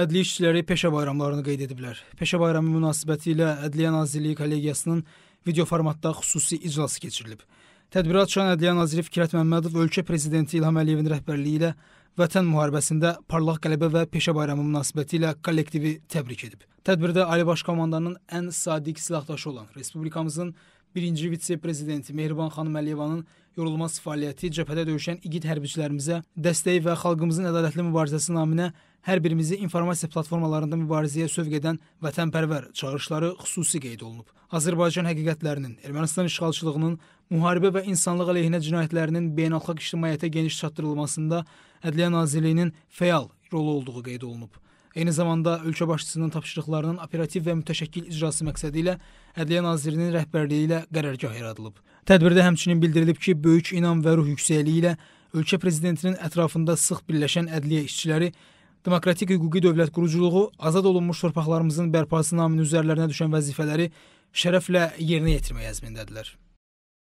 Ədli işçiləri peşə bayramlarını qeyd ediblər. Peşə bayramı münasibətilə Ədliyyə Nazirliyi kollegiyasının video formatda xüsusi iclası keçirilib. Tədbirə açan Ədliyyə naziri Fikrət Məmmədov ölkə prezidenti İlham Əliyevin rəhbərliyi ilə Vətən müharibəsində parlaq qələbə və peşə bayramı münasibətilə kollektivi təbrik edib. Tədbirdə Ali Baş Komandanın ən sadiq silahdaşı olan Respublikamızın birinci vitse-prezidenti Mehriban xanım Əliyevanın yorulmaz fəaliyyəti cəbhədə döyüşən igid hərbiçilərimizə dəstəyi və xalqımızın ədalətli mübarizəsi naminə hər birimizi informasiya platformalarında mübarizəyə sövq edən vətənpərvər çağırışları xüsusi qeyd olunub. Azərbaycan həqiqətlərinin, Ermənistan işğalçılığının, müharibə və insanlıq əleyhinə cinayətlərinin beynəlxalq ictimaiyyətə geniş çatdırılmasında Ədliyyə Nazirliyinin fəal rolu olduğu qeyd olunub. Eyni zamanda ölkə başçısının tapşırıqlarının operativ və mütəşəkkil icrası məqsədi ilə Ədliyyə Nazirinin rəhbərliyi ilə qərargah yaradılıb. Tədbirdə həmçinin bildirilib ki, böyük inam və ruh yüksəkliyi ilə ölkə prezidentinin ətrafında sıx birləşən ədliyyə işçiləri demokratik hüquqi dövlət quruculuğu, azad olunmuş torpaqlarımızın bərpası naminə üzərlərinə düşən vəzifələri şərəflə yerinə yetirmək əzmindədirlər.